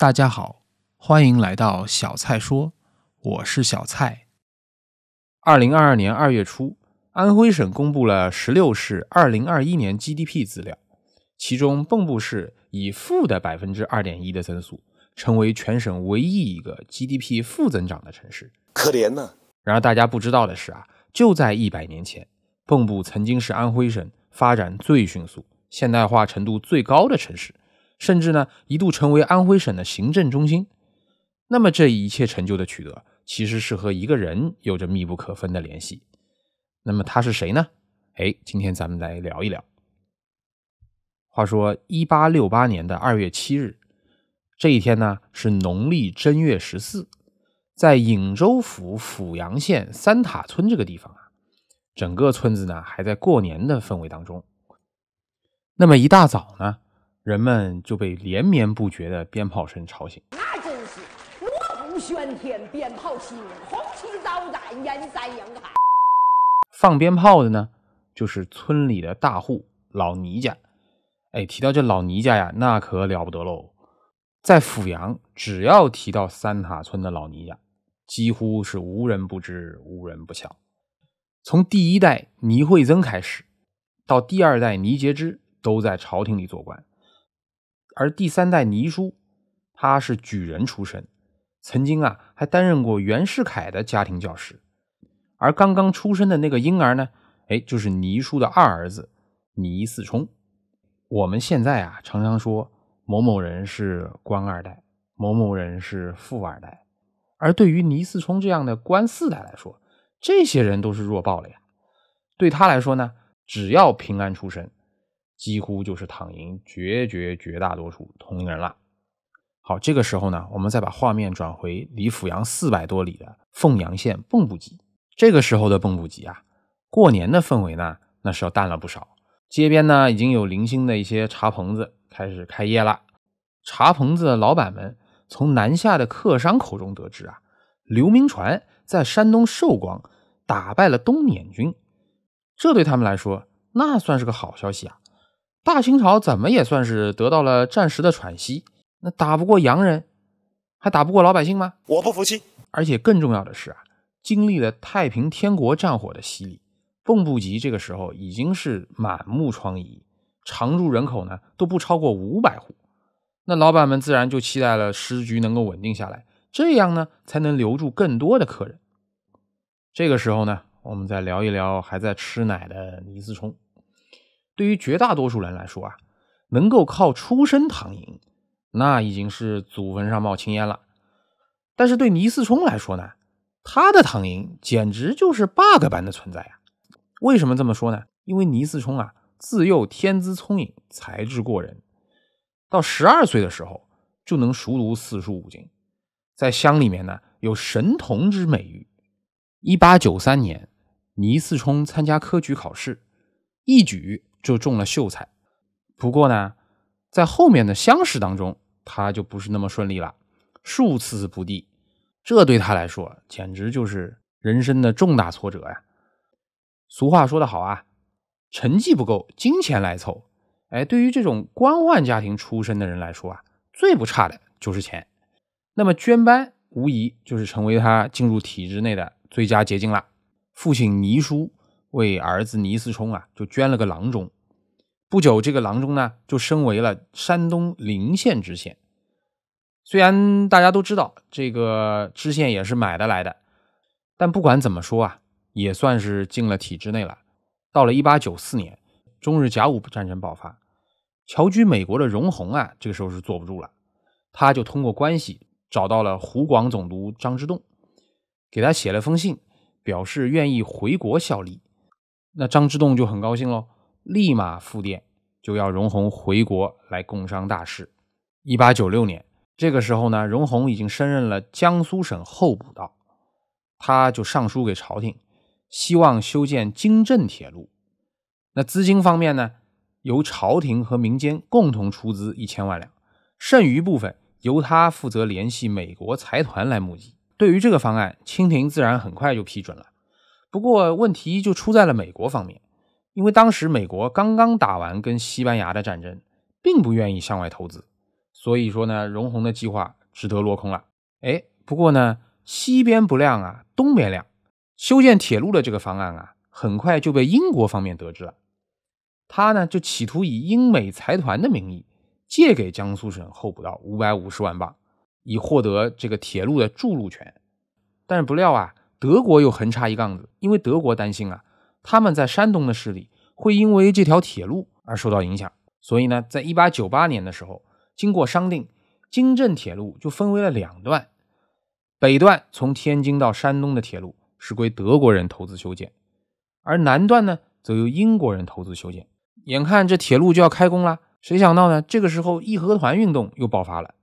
大家好，欢迎来到小蔡说，我是小蔡。二零二二年二月初，安徽省公布了十六市二零二一年 GDP 资料，其中蚌埠市以负的百分之二点一的增速，成为全省唯一一个 GDP 负增长的城市，可怜呐。然而大家不知道的是啊，就在一百年前，蚌埠曾经是安徽省发展最迅速、现代化程度最高的城市。甚至呢，一度成为安徽省的行政中心。那么这一切成就的取得，其实是和一个人有着密不可分的联系。那么他是谁呢？哎，今天咱们来聊一聊。话说，一八六八年的二月七日，这一天呢是农历正月十四，在颍州府阜阳县三塔村这个地方啊，整个村子呢还在过年的氛围当中。那么一大早呢？人们就被连绵不绝的鞭炮声吵醒，那真是锣鼓喧天，鞭炮齐鸣，红旗招展，烟山扬海。放鞭炮的呢，就是村里的大户老倪家。哎，提到这老倪家呀，那可了不得喽！在阜阳，只要提到三塔村的老倪家，几乎是无人不知，无人不晓。从第一代倪惠增开始，到第二代倪杰之，都在朝廷里做官。而第三代倪叔，他是举人出身，曾经啊还担任过袁世凯的家庭教师。而刚刚出生的那个婴儿呢，哎，就是倪叔的二儿子倪四冲。我们现在啊常常说某某人是官二代，某某人是富二代。而对于倪四冲这样的官四代来说，这些人都是弱爆了呀。对他来说呢，只要平安出生。几乎就是躺赢绝绝绝大多数同龄人了。好，这个时候呢，我们再把画面转回离阜阳四百多里的凤阳县蚌埠集。这个时候的蚌埠集啊，过年的氛围呢，那是要淡了不少。街边呢，已经有零星的一些茶棚子开始开业了。茶棚子的老板们从南下的客商口中得知啊，刘铭传在山东寿光打败了东捻军，这对他们来说，那算是个好消息啊。大清朝怎么也算是得到了暂时的喘息，那打不过洋人，还打不过老百姓吗？我不服气。而且更重要的是啊，经历了太平天国战火的洗礼，蚌埠集这个时候已经是满目疮痍，常住人口呢都不超过五百户。那老板们自然就期待了时局能够稳定下来，这样呢才能留住更多的客人。这个时候呢，我们再聊一聊还在吃奶的倪思冲。对于绝大多数人来说啊，能够靠出身躺赢，那已经是祖坟上冒青烟了。但是对倪思冲来说呢，他的躺赢简直就是 BUG 般的存在啊！为什么这么说呢？因为倪思冲啊，自幼天资聪颖，才智过人，到十二岁的时候就能熟读四书五经，在乡里面呢有神童之美誉。一八九三年，倪思冲参加科举考试，一举。就中了秀才，不过呢，在后面的乡试当中，他就不是那么顺利了，数次不第，这对他来说简直就是人生的重大挫折呀。俗话说得好啊，成绩不够，金钱来凑。哎，对于这种官宦家庭出身的人来说啊，最不差的就是钱。那么捐班无疑就是成为他进入体制内的最佳捷径了。父亲倪叔。为儿子倪思冲啊，就捐了个郎中。不久，这个郎中呢，就升为了山东临县知县。虽然大家都知道这个知县也是买的来的，但不管怎么说啊，也算是进了体制内了。到了1894年，中日甲午战争爆发，侨居美国的荣鸿啊，这个时候是坐不住了，他就通过关系找到了湖广总督张之洞，给他写了封信，表示愿意回国效力。那张之洞就很高兴喽，立马复电，就要荣鸿回国来共商大事。一八九六年这个时候呢，荣鸿已经升任了江苏省候补道，他就上书给朝廷，希望修建京镇铁路。那资金方面呢，由朝廷和民间共同出资一千万两，剩余部分由他负责联系美国财团来募集。对于这个方案，清廷自然很快就批准了。不过问题就出在了美国方面，因为当时美国刚刚打完跟西班牙的战争，并不愿意向外投资，所以说呢，荣宏的计划只得落空了。哎，不过呢，西边不亮啊，东边亮，修建铁路的这个方案啊，很快就被英国方面得知了，他呢就企图以英美财团的名义借给江苏省候补道五百五十万镑，以获得这个铁路的注入权，但是不料啊。德国又横插一杠子，因为德国担心啊，他们在山东的势力会因为这条铁路而受到影响，所以呢，在一八九八年的时候，经过商定，京镇铁路就分为了两段，北段从天津到山东的铁路是归德国人投资修建，而南段呢，则由英国人投资修建。眼看这铁路就要开工了，谁想到呢？这个时候义和团运动又爆发了，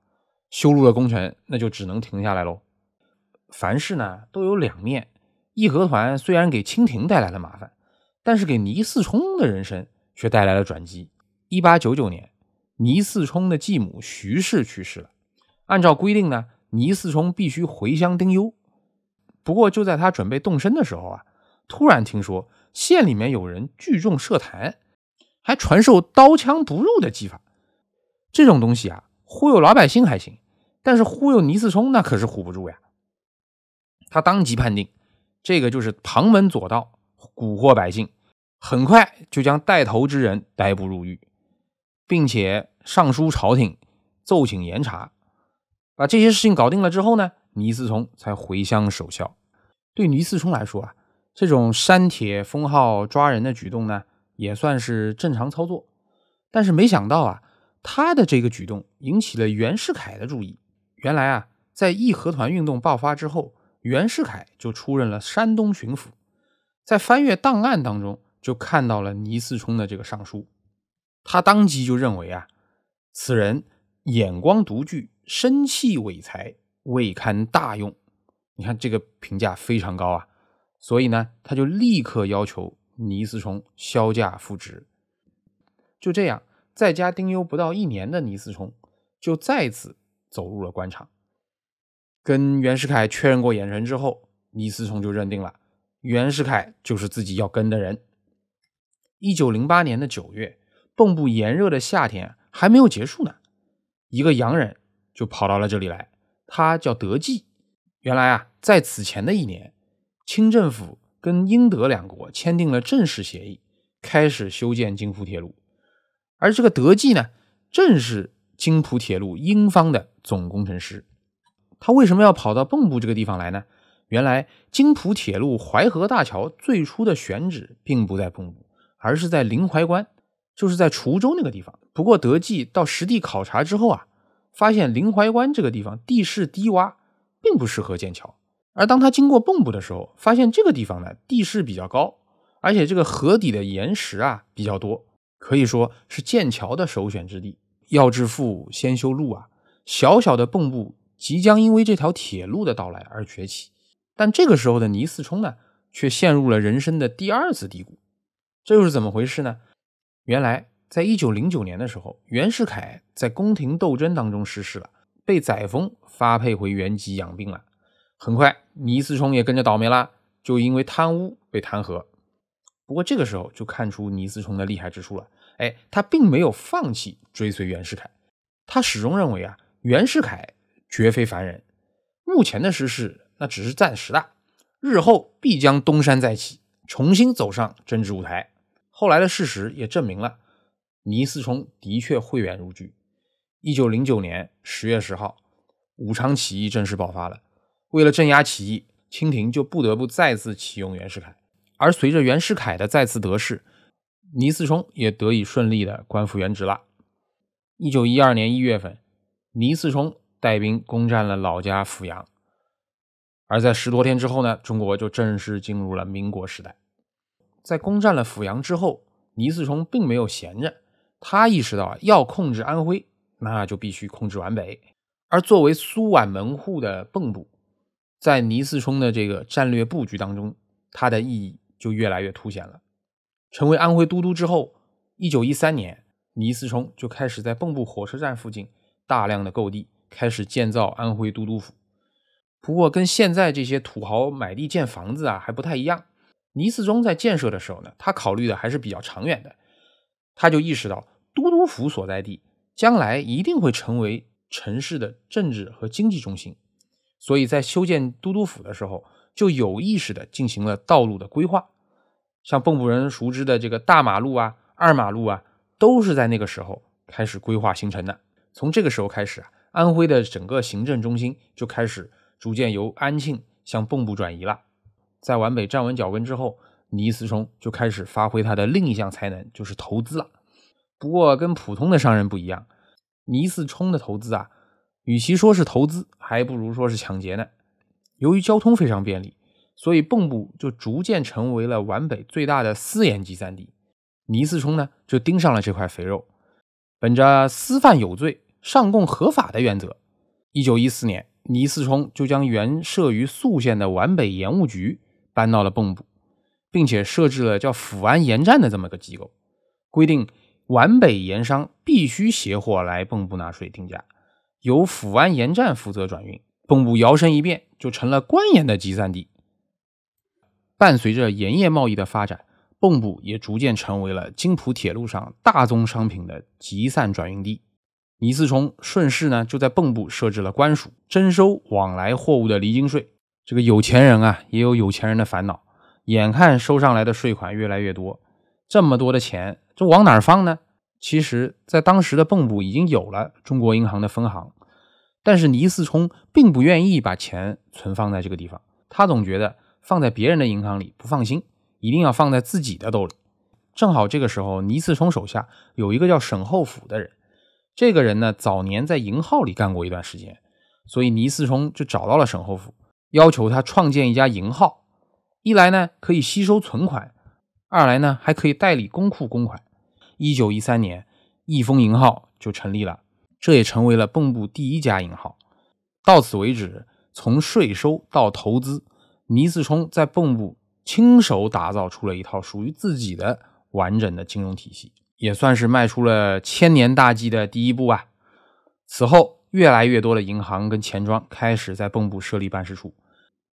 修路的工程那就只能停下来喽。凡事呢都有两面，义和团虽然给清廷带来了麻烦，但是给倪嗣冲的人生却带来了转机。一八九九年，倪嗣冲的继母徐氏去世了，按照规定呢，倪嗣冲必须回乡丁忧。不过就在他准备动身的时候啊，突然听说县里面有人聚众设坛，还传授刀枪不入的技法。这种东西啊，忽悠老百姓还行，但是忽悠倪嗣冲那可是唬不住呀。他当即判定，这个就是旁门左道，蛊惑百姓，很快就将带头之人逮捕入狱，并且上书朝廷，奏请严查。把这些事情搞定了之后呢，倪思聪才回乡守孝。对倪思聪来说啊，这种删帖、封号、抓人的举动呢，也算是正常操作。但是没想到啊，他的这个举动引起了袁世凯的注意。原来啊，在义和团运动爆发之后。袁世凯就出任了山东巡抚，在翻阅档案当中，就看到了倪嗣冲的这个上书，他当即就认为啊，此人眼光独具，身器伟才，未堪大用。你看这个评价非常高啊，所以呢，他就立刻要求倪嗣冲削价复职。就这样，在家丁忧不到一年的倪嗣冲，就再次走入了官场。跟袁世凯确认过眼神之后，李思聪就认定了袁世凯就是自己要跟的人。一九零八年的九月，蚌埠炎热的夏天还没有结束呢，一个洋人就跑到了这里来。他叫德济。原来啊，在此前的一年，清政府跟英德两国签订了正式协议，开始修建京沪铁路。而这个德济呢，正是京浦铁路英方的总工程师。他为什么要跑到蚌埠这个地方来呢？原来京浦铁路淮河大桥最初的选址并不在蚌埠，而是在临淮关，就是在滁州那个地方。不过德济到实地考察之后啊，发现临淮关这个地方地势低洼，并不适合建桥。而当他经过蚌埠的时候，发现这个地方呢地势比较高，而且这个河底的岩石啊比较多，可以说是建桥的首选之地。要致富先修路啊！小小的蚌埠。即将因为这条铁路的到来而崛起，但这个时候的倪思冲呢，却陷入了人生的第二次低谷，这又是怎么回事呢？原来，在一九零九年的时候，袁世凯在宫廷斗争当中失势了，被载沣发配回原籍养病了。很快，倪思冲也跟着倒霉了，就因为贪污被弹劾。不过这个时候就看出倪思冲的厉害之处了，哎，他并没有放弃追随袁世凯，他始终认为啊，袁世凯。绝非凡人，目前的失势那只是暂时的，日后必将东山再起，重新走上政治舞台。后来的事实也证明了，倪思冲的确慧远如炬。一九零九年十月十号，武昌起义正式爆发了。为了镇压起义，清廷就不得不再次启用袁世凯，而随着袁世凯的再次得势，倪思冲也得以顺利的官复原职了。一九一二年一月份，倪思冲。带兵攻占了老家阜阳，而在十多天之后呢，中国就正式进入了民国时代。在攻占了阜阳之后，倪嗣聪并没有闲着，他意识到啊，要控制安徽，那就必须控制皖北。而作为苏皖门户的蚌埠，在倪嗣聪的这个战略布局当中，它的意义就越来越凸显了，成为安徽都督之后，一九一三年，倪嗣聪就开始在蚌埠火车站附近大量的购地。开始建造安徽都督府，不过跟现在这些土豪买地建房子啊还不太一样。倪嗣忠在建设的时候呢，他考虑的还是比较长远的。他就意识到都督府所在地将来一定会成为城市的政治和经济中心，所以在修建都督府的时候就有意识的进行了道路的规划。像蚌埠人熟知的这个大马路啊、二马路啊，都是在那个时候开始规划形成的。从这个时候开始啊。安徽的整个行政中心就开始逐渐由安庆向蚌埠转移了。在皖北站稳脚跟之后，倪思冲就开始发挥他的另一项才能，就是投资了。不过，跟普通的商人不一样，倪思冲的投资啊，与其说是投资，还不如说是抢劫呢。由于交通非常便利，所以蚌埠就逐渐成为了皖北最大的私盐集散地。倪思冲呢，就盯上了这块肥肉，本着私犯有罪。上供合法的原则。一九一四年，倪思冲就将原设于宿县的皖北盐务局搬到了蚌埠，并且设置了叫阜安盐站的这么个机构，规定皖北盐商必须携货来蚌埠纳税定价，由阜安盐站负责转运。蚌埠摇身一变就成了官盐的集散地。伴随着盐业贸易的发展，蚌埠也逐渐成为了津浦铁路上大宗商品的集散转运地。倪嗣冲顺势呢，就在蚌埠设置了官署，征收往来货物的离京税。这个有钱人啊，也有有钱人的烦恼。眼看收上来的税款越来越多，这么多的钱，这往哪放呢？其实，在当时的蚌埠已经有了中国银行的分行，但是倪嗣冲并不愿意把钱存放在这个地方，他总觉得放在别人的银行里不放心，一定要放在自己的兜里。正好这个时候，倪嗣冲手下有一个叫沈厚甫的人。这个人呢，早年在银号里干过一段时间，所以倪思冲就找到了沈侯府，要求他创建一家银号，一来呢可以吸收存款，二来呢还可以代理公库公款。一九一三年，义丰银号就成立了，这也成为了蚌埠第一家银号。到此为止，从税收到投资，倪思冲在蚌埠亲手打造出了一套属于自己的完整的金融体系。也算是迈出了千年大计的第一步啊！此后，越来越多的银行跟钱庄开始在蚌埠设立办事处，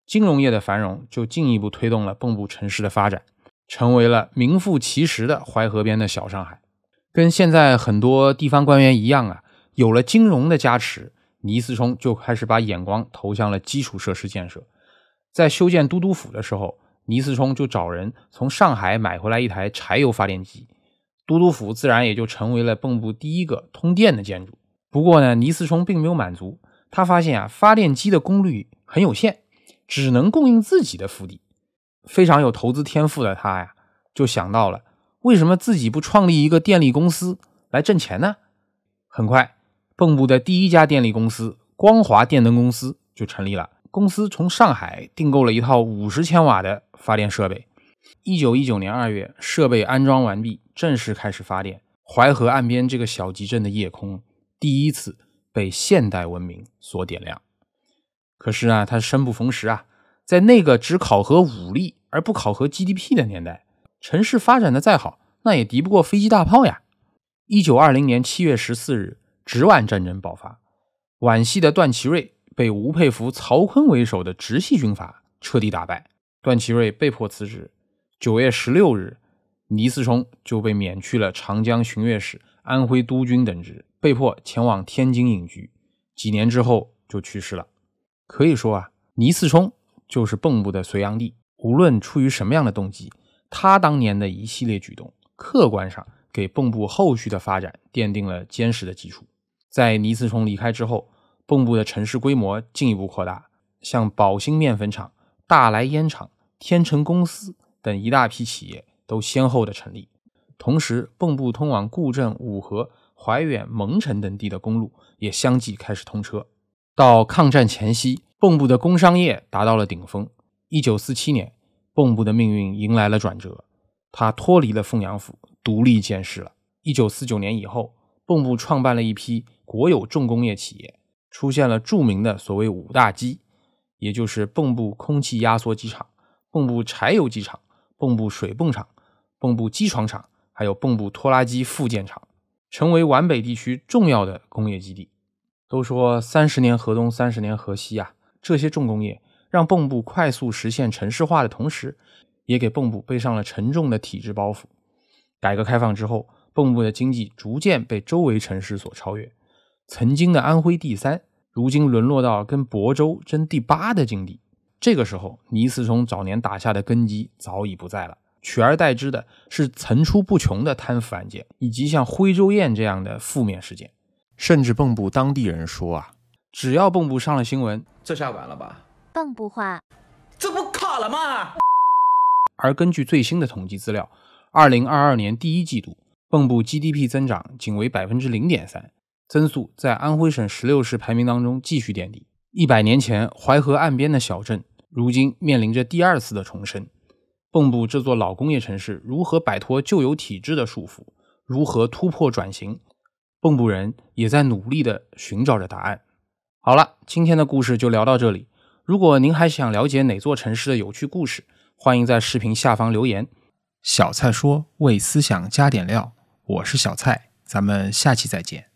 金融业的繁荣就进一步推动了蚌埠城市的发展，成为了名副其实的淮河边的小上海。跟现在很多地方官员一样啊，有了金融的加持，倪思冲就开始把眼光投向了基础设施建设。在修建都督府的时候，倪思冲就找人从上海买回来一台柴油发电机。都督府自然也就成为了蚌埠第一个通电的建筑。不过呢，倪思冲并没有满足，他发现啊，发电机的功率很有限，只能供应自己的府邸。非常有投资天赋的他呀，就想到了为什么自己不创立一个电力公司来挣钱呢？很快，蚌埠的第一家电力公司——光华电能公司就成立了。公司从上海订购了一套五十千瓦的发电设备。一九一九年二月，设备安装完毕。正式开始发电，淮河岸边这个小集镇的夜空第一次被现代文明所点亮。可是啊，他生不逢时啊，在那个只考核武力而不考核 GDP 的年代，城市发展的再好，那也敌不过飞机大炮呀。一九二零年七月十四日，直皖战争爆发，皖系的段祺瑞被吴佩孚、曹锟为首的直系军阀彻底打败，段祺瑞被迫辞职。九月十六日。倪思冲就被免去了长江巡阅使、安徽督军等职，被迫前往天津隐居。几年之后就去世了。可以说啊，倪思冲就是蚌埠的隋炀帝。无论出于什么样的动机，他当年的一系列举动，客观上给蚌埠后续的发展奠定了坚实的基础。在倪思冲离开之后，蚌埠的城市规模进一步扩大，像宝兴面粉厂、大来烟厂、天成公司等一大批企业。都先后的成立，同时，蚌埠通往固镇、五河、怀远、蒙城等地的公路也相继开始通车。到抗战前夕，蚌埠的工商业达到了顶峰。一九四七年，蚌埠的命运迎来了转折，它脱离了凤阳府，独立建市了。一九四九年以后，蚌埠创办了一批国有重工业企业，出现了著名的所谓“五大机”，也就是蚌埠空气压缩机厂、蚌埠柴油机厂、蚌埠水泵厂。蚌埠机床厂，还有蚌埠拖拉机附件厂，成为皖北地区重要的工业基地。都说三十年河东，三十年河西啊，这些重工业让蚌埠快速实现城市化的同时，也给蚌埠背上了沉重的体制包袱。改革开放之后，蚌埠的经济逐渐被周围城市所超越。曾经的安徽第三，如今沦落到跟亳州争第八的境地。这个时候，倪思聪早年打下的根基早已不在了。取而代之的是层出不穷的贪腐案件，以及像徽州宴这样的负面事件。甚至蚌埠当地人说啊，只要蚌埠上了新闻，这下完了吧？蚌埠话，这不卡了吗？而根据最新的统计资料，二零二二年第一季度，蚌埠 GDP 增长仅为百分之零点三，增速在安徽省十六市排名当中继续垫底。一百年前淮河岸边的小镇，如今面临着第二次的重生。蚌埠这座老工业城市，如何摆脱旧有体制的束缚，如何突破转型？蚌埠人也在努力的寻找着答案。好了，今天的故事就聊到这里。如果您还想了解哪座城市的有趣故事，欢迎在视频下方留言。小蔡说：“为思想加点料。”我是小蔡，咱们下期再见。